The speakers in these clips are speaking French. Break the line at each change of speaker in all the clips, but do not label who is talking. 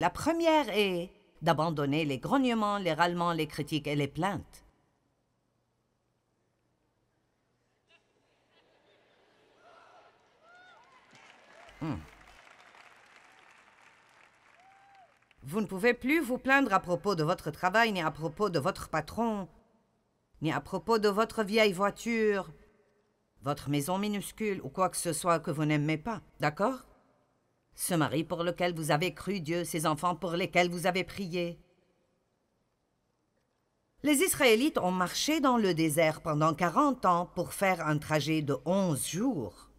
La première est d'abandonner les grognements, les râlements, les critiques et les plaintes. Hmm. Vous ne pouvez plus vous plaindre à propos de votre travail, ni à propos de votre patron, ni à propos de votre vieille voiture, votre maison minuscule ou quoi que ce soit que vous n'aimez pas, d'accord ce mari pour lequel vous avez cru Dieu, ces enfants pour lesquels vous avez prié. Les Israélites ont marché dans le désert pendant quarante ans pour faire un trajet de onze jours.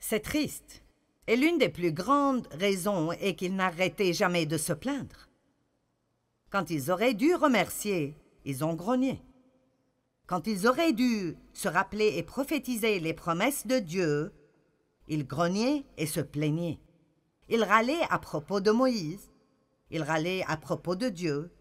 C'est triste, et l'une des plus grandes raisons est qu'ils n'arrêtaient jamais de se plaindre. Quand ils auraient dû remercier, ils ont grogné. Quand ils auraient dû se rappeler et prophétiser les promesses de Dieu, il grognait et se plaignait. Il râlait à propos de Moïse. Il râlait à propos de Dieu.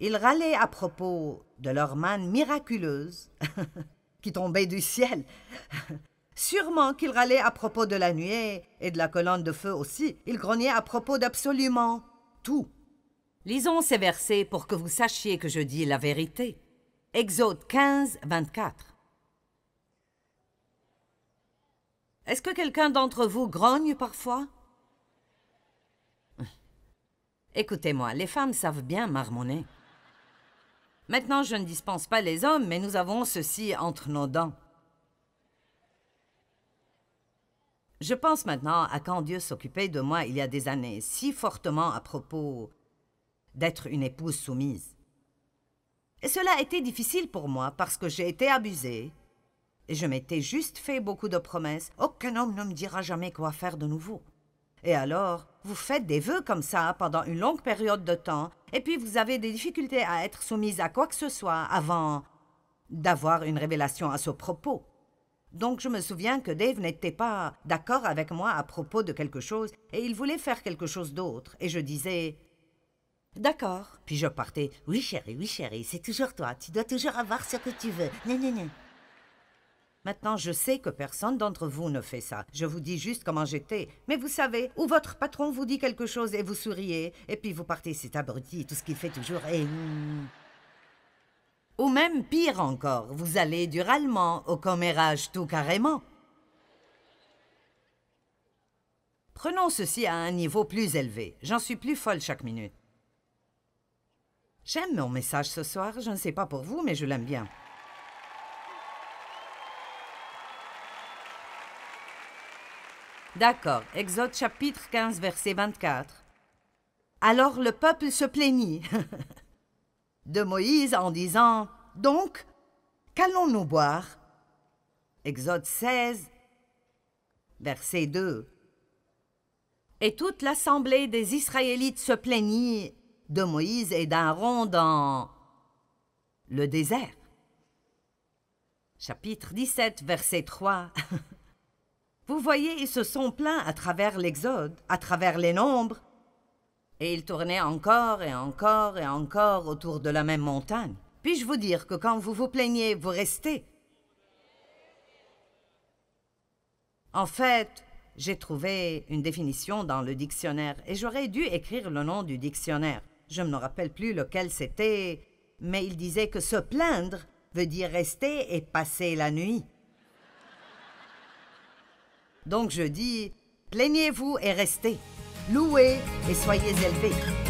Il râlait à propos de leur manne miraculeuse qui tombait du ciel. Sûrement qu'il râlaient à propos de la nuée et de la colonne de feu aussi. Il grognait à propos d'absolument tout. Lisons ces versets pour que vous sachiez que je dis la vérité. Exode 15, 24. Est-ce que quelqu'un d'entre vous grogne parfois Écoutez-moi, les femmes savent bien marmonner. Maintenant, je ne dispense pas les hommes, mais nous avons ceci entre nos dents. Je pense maintenant à quand Dieu s'occupait de moi il y a des années, si fortement à propos d'être une épouse soumise. Et cela a été difficile pour moi parce que j'ai été abusée, et je m'étais juste fait beaucoup de promesses. Aucun homme ne me dira jamais quoi faire de nouveau. Et alors, vous faites des vœux comme ça pendant une longue période de temps, et puis vous avez des difficultés à être soumise à quoi que ce soit avant d'avoir une révélation à ce propos. Donc je me souviens que Dave n'était pas d'accord avec moi à propos de quelque chose, et il voulait faire quelque chose d'autre, et je disais D'accord. Puis je partais. Oui, chérie, oui, chérie, c'est toujours toi. Tu dois toujours avoir ce que tu veux. Non, non, non. Maintenant, je sais que personne d'entre vous ne fait ça. Je vous dis juste comment j'étais. Mais vous savez, ou votre patron vous dit quelque chose et vous souriez, et puis vous partez, c'est abruti, tout ce qu'il fait toujours est… Mm. » Ou même pire encore, vous allez du au commérage tout carrément. Prenons ceci à un niveau plus élevé. J'en suis plus folle chaque minute. J'aime mon message ce soir, je ne sais pas pour vous, mais je l'aime bien. D'accord. Exode chapitre 15, verset 24. Alors le peuple se plaignit de Moïse en disant Donc, qu'allons-nous boire Exode 16, verset 2. Et toute l'assemblée des Israélites se plaignit de Moïse et d'Aaron dans le désert. Chapitre 17, verset 3. Vous voyez, ils se sont plaints à travers l'Exode, à travers les nombres. Et ils tournaient encore et encore et encore autour de la même montagne. Puis-je vous dire que quand vous vous plaignez, vous restez En fait, j'ai trouvé une définition dans le dictionnaire et j'aurais dû écrire le nom du dictionnaire. Je ne me rappelle plus lequel c'était, mais il disait que se plaindre veut dire rester et passer la nuit. Donc je dis, plaignez-vous et restez, louez et soyez élevés.